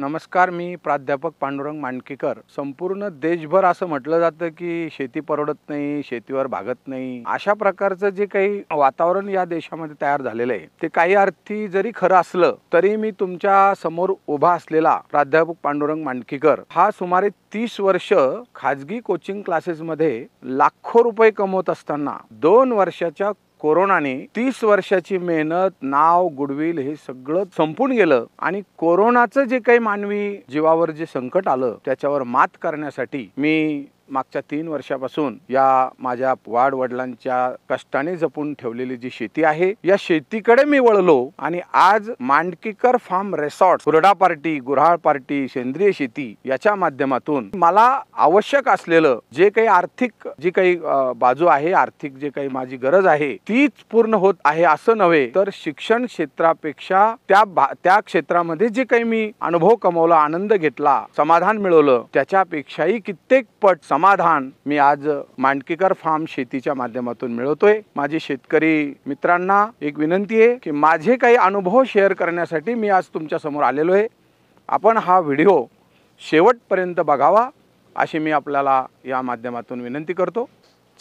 नमस्कार मी प्राध्यापक पांडुरंग मांडकेकर संपूर्ण देशभर असं म्हटलं जातं की शेती परवडत नाही शेतीवर भागत नाही अशा प्रकारचं जे काही वातावरण या देशामध्ये तयार झालेलं आहे ते काही अर्थी जरी खरं असलं तरी मी तुमच्या समोर उभा असलेला प्राध्यापक पांडुरंग मांडकीकर हा सुमारे तीस वर्ष खाजगी कोचिंग क्लासेसमध्ये लाखो रुपये कमवत असताना दोन वर्षाच्या कोरोनाने तीस वर्षाची मेहनत नाव गुडविल हे सगळं संपून गेलं आणि कोरोनाचं जे काही मानवी जीवावर जे संकट आलं त्याच्यावर मात करण्यासाठी मी मागच्या तीन वर्षापासून या माझ्या वाडवडिलांच्या कष्टाने जपून ठेवलेली जी शेती आहे या शेतीकडे मी वळलो आणि आज मांडकीकर फार्म रेसॉर्ट कुरडा पार्टी गुऱ्हाळ पार्टी सेंद्रिय शेती याच्या माध्यमातून मला आवश्यक असलेलं जे काही आर्थिक जी काही बाजू आहे आर्थिक जे काही माझी गरज आहे तीच पूर्ण होत आहे असं नव्हे तर शिक्षण क्षेत्रापेक्षा त्या त्या क्षेत्रामध्ये जे काही मी अनुभव कमवला आनंद घेतला समाधान मिळवलं त्याच्यापेक्षाही कित्येक पट सम समाधान मी आज मांडकीकर फार्म शेतीच्या माध्यमातून मिळवतोय माझे शेतकरी मित्रांना एक विनंती आहे की माझे काही अनुभव शेअर करण्यासाठी मी आज तुमच्या समोर आलेलो आहे आपण हा व्हिडिओ शेवटपर्यंत बघावा अशी मी आपल्याला या माध्यमातून विनंती करतो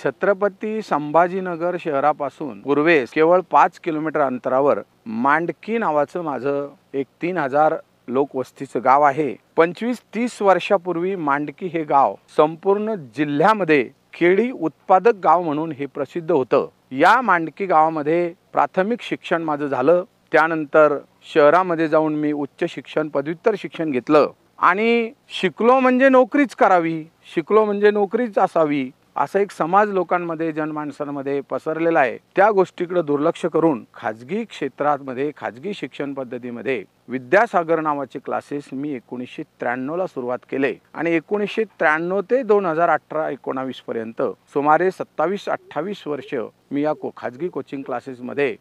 छत्रपती संभाजीनगर शहरापासून पूर्वेस केवळ पाच किलोमीटर अंतरावर मांडकी नावाचं माझं एक तीन हजार लोकवस्तीचं गाव आहे पंचवीस तीस वर्षापूर्वी मांडकी हे गाव संपूर्ण जिल्ह्यामध्ये केळी उत्पादक गाव म्हणून हे प्रसिद्ध होतं या मांडकी गावामध्ये प्राथमिक शिक्षण माझं झालं त्यानंतर शहरामध्ये जाऊन मी उच्च शिक्षण पदव्युत्तर शिक्षण घेतलं आणि शिकलो म्हणजे नोकरीच करावी शिकलो म्हणजे नोकरीच असावी असा एक समाज लोकांमध्ये जनमाणसांमध्ये पसरलेला आहे त्या गोष्टीकडे दुर्लक्ष करून खाजगी क्षेत्रामध्ये खाजगी शिक्षण पद्धतीमध्ये विद्यासागर नावाचे क्लासेस मी एकोणीसशे त्र्याण्णवला सुरुवात केले आणि एकोणीसशे त्र्याण्णव ते दोन हजार अठरा एकोणावीस पर्यंत सुमारे सत्तावीस अठ्ठावीस वर्ष मी या को खाजगी कोचिंग क्लासेसमध्ये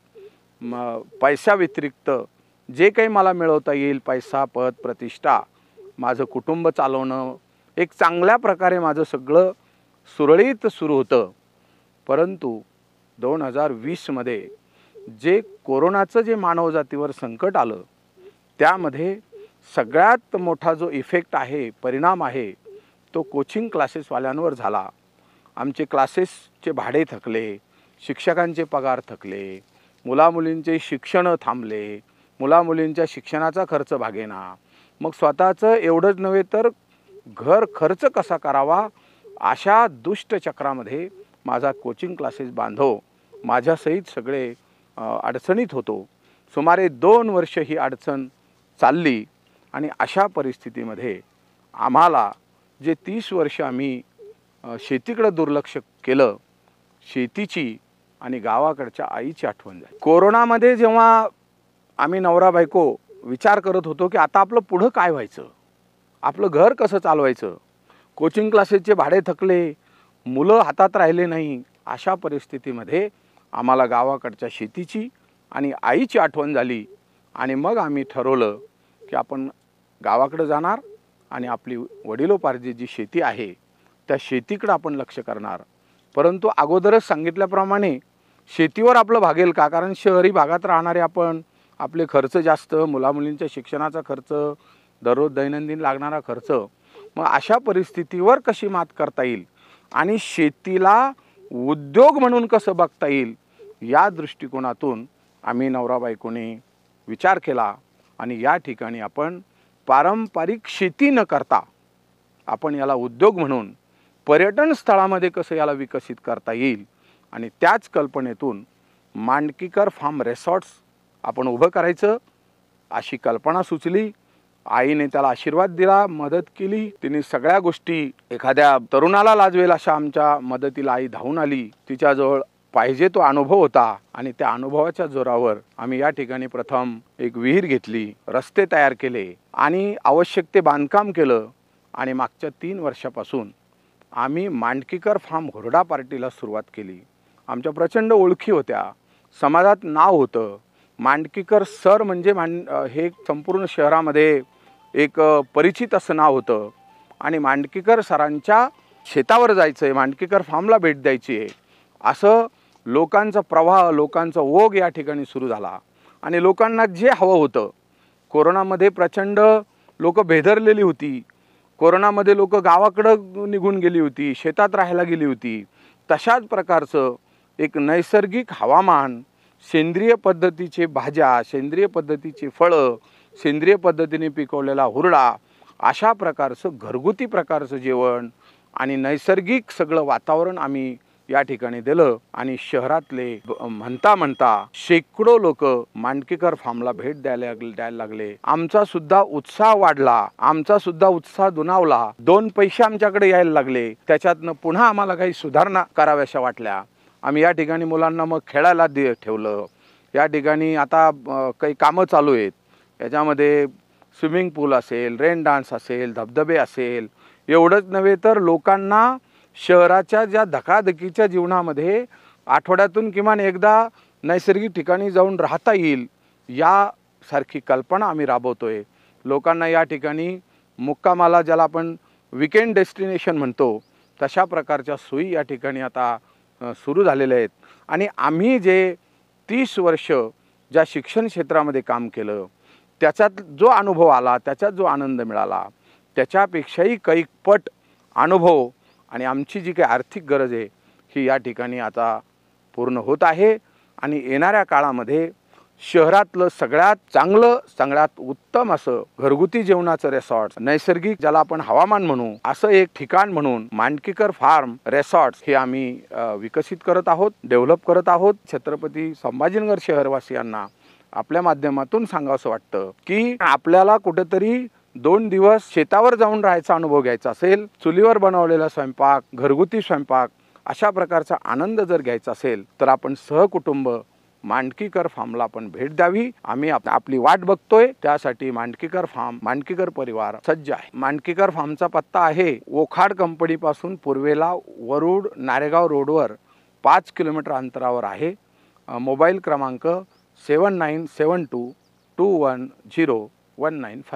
पैशा व्यतिरिक्त जे काही मला मिळवता येईल पैसा पद प्रतिष्ठा माझं कुटुंब चालवणं एक चांगल्या प्रकारे माझं सगळं सुरळीत सुरू होतं परंतु दोन हजार वीसमध्ये जे कोरोनाचं जे मानवजातीवर संकट आलं त्यामध्ये सगळ्यात मोठा जो इफेक्ट आहे परिणाम आहे तो कोचिंग क्लासेसवाल्यांवर झाला आमचे क्लासेसचे भाडे थकले शिक्षकांचे पगार थकले मुलामुलींचे शिक्षणं थांबले मुलामुलींच्या शिक्षणाचा खर्च भागेना मग स्वतःचं एवढंच नव्हे तर घर खर्च कसा करावा अशा दुष्ट चक्रामध्ये माझा कोचिंग क्लासेस बांधव माझ्यासहित सगळे अडचणीत होतो सुमारे दोन वर्ष ही अडचण चालली आणि अशा परिस्थितीमध्ये आम्हाला जे तीस वर्ष आम्ही शेतीकडं दुर्लक्ष केलं शेतीची आणि गावाकडच्या आईची आठवण झाली कोरोनामध्ये जेव्हा आम्ही नवरा बायको विचार करत होतो की आता आपलं पुढं काय व्हायचं आपलं घर कसं चालवायचं कोचिंग क्लासेसचे भाडे थकले मुलं हातात राहिले नाही अशा परिस्थितीमध्ये आम्हाला गावाकडच्या शेतीची आणि आईची आठवण झाली आणि मग आम्ही ठरवलं की आपण गावाकडं जाणार आणि आपली वडिलोपार्जित जी शेती आहे त्या शेतीकडं आपण लक्ष करणार परंतु अगोदरच सांगितल्याप्रमाणे शेतीवर आपलं भागेल का कारण शहरी भागात राहणारे आपण आपले खर्च जास्त मुलामुलींच्या शिक्षणाचा खर्च दररोज दैनंदिन लागणारा खर्च मग अशा परिस्थितीवर कशी मात करता येईल आणि शेतीला उद्योग म्हणून कसं बघता येईल या दृष्टिकोनातून आम्ही नवरा कोणी विचार केला आणि या ठिकाणी आपण पारंपरिक शेती न करता आपण याला उद्योग म्हणून पर्यटन स्थळामध्ये कसं याला विकसित करता येईल आणि त्याच कल्पनेतून मांडकीकर फार्म रेसॉर्ट्स आपण उभं करायचं अशी कल्पना सुचली आईने त्याला आशीर्वाद दिला मदत केली तिने सगळ्या गोष्टी एखाद्या तरुणाला लाजवेल अशा आमच्या मदतीला आई धावून आली तिच्याजवळ पाहिजे तो अनुभव होता आणि त्या अनुभवाच्या जोरावर आम्ही या ठिकाणी प्रथम एक विहीर घेतली रस्ते तयार केले आणि आवश्यक ते बांधकाम केलं आणि मागच्या तीन वर्षापासून आम्ही मांडकीकर फार्म घोरडा पार्टीला सुरुवात केली आमच्या प्रचंड ओळखी होत्या समाजात नाव होतं मांडकीकर सर म्हणजे मांड हे संपूर्ण शहरामध्ये एक परिचित असं नाव होतं आणि मांडकीकर सरांच्या शेतावर जायचं आहे मांडकीकर फार्मला भेट द्यायची आहे असं लोकांचा प्रवाह लोकांचा ओघ या ठिकाणी सुरू झाला आणि लोकांना जे हवं होतं कोरोनामध्ये प्रचंड लोक भेदरलेली होती कोरोनामध्ये लोक गावाकडं निघून गेली होती शेतात राहायला गेली होती तशाच प्रकारचं एक नैसर्गिक हवामान सेंद्रिय पद्धतीचे भाज्या सेंद्रिय पद्धतीचे फळं सेंद्रिय पद्धतीने पिकवलेला हुरडा अशा प्रकारचं घरगुती प्रकारचं जेवण आणि नैसर्गिक सगळं वातावरण आम्ही या ठिकाणी दिलं आणि शहरातले म्हणता म्हणता शेकडो लोक मांडकेकर फार्मला भेट द्यायला द्यायला लागले आमचा सुद्धा उत्साह वाढला आमचा सुद्धा उत्साह दुनावला दोन पैसे आमच्याकडे यायला लागले त्याच्यातनं पुन्हा आम्हाला काही सुधारणा कराव्याशा वाटल्या आम्ही या ठिकाणी मुलांना मग खेळायला दे ठेवलं या ठिकाणी आता काही कामं चालू आहेत याच्यामध्ये स्विमिंग पूल असेल रेन डान्स असेल धबधबे असेल एवढंच नव्हे तर लोकांना शहराच्या ज्या धकाधकीच्या जीवनामध्ये आठवड्यातून किमान एकदा नैसर्गिक ठिकाणी जाऊन राहता येईल यासारखी कल्पना आम्ही राबवतो आहे लोकांना या ठिकाणी मुक्कामाला ज्याला आपण विकेंड डेस्टिनेशन म्हणतो तशा प्रकारच्या सोयी या ठिकाणी आता सुरू झालेल्या आहेत आणि आम्ही जे तीस वर्ष ज्या शिक्षण क्षेत्रामध्ये काम केलं त्याच्यात जो अनुभव आला त्याच्यात जो आनंद मिळाला त्याच्यापेक्षाही काही पट अनुभव आणि आमची जी काही आर्थिक गरज आहे ही या ठिकाणी आता पूर्ण होत आहे आणि येणाऱ्या काळामध्ये शहरातलं सगळ्यात चांगलं सगळ्यात उत्तम असं घरगुती जेवणाचं रेसॉर्ट नैसर्गिक ज्याला आपण हवामान म्हणू असं एक ठिकाण म्हणून मांडकीकर फार्म रेसॉर्ट हे आम्ही विकसित करत आहोत डेव्हलप करत आहोत छत्रपती संभाजीनगर शहरवासियांना आपल्या माध्यमातून असं वाटतं की आपल्याला कुठेतरी दोन दिवस शेतावर जाऊन राहायचा अनुभव घ्यायचा असेल चुलीवर बनवलेला स्वयंपाक घरगुती स्वयंपाक अशा प्रकारचा आनंद जर घ्यायचा असेल तर आपण सहकुटुंब मांडकीकर फार्मला आपण भेट द्यावी आम्ही आपली वाट बघतोय त्यासाठी मांडकीकर फार्म मांडकीकर परिवार सज्ज आहे मांडकीकर फार्मचा पत्ता आहे ओखाड कंपनीपासून पूर्वेला वरुड नारेगाव रोडवर पाच किलोमीटर अंतरावर आहे मोबाईल क्रमांक 7972 210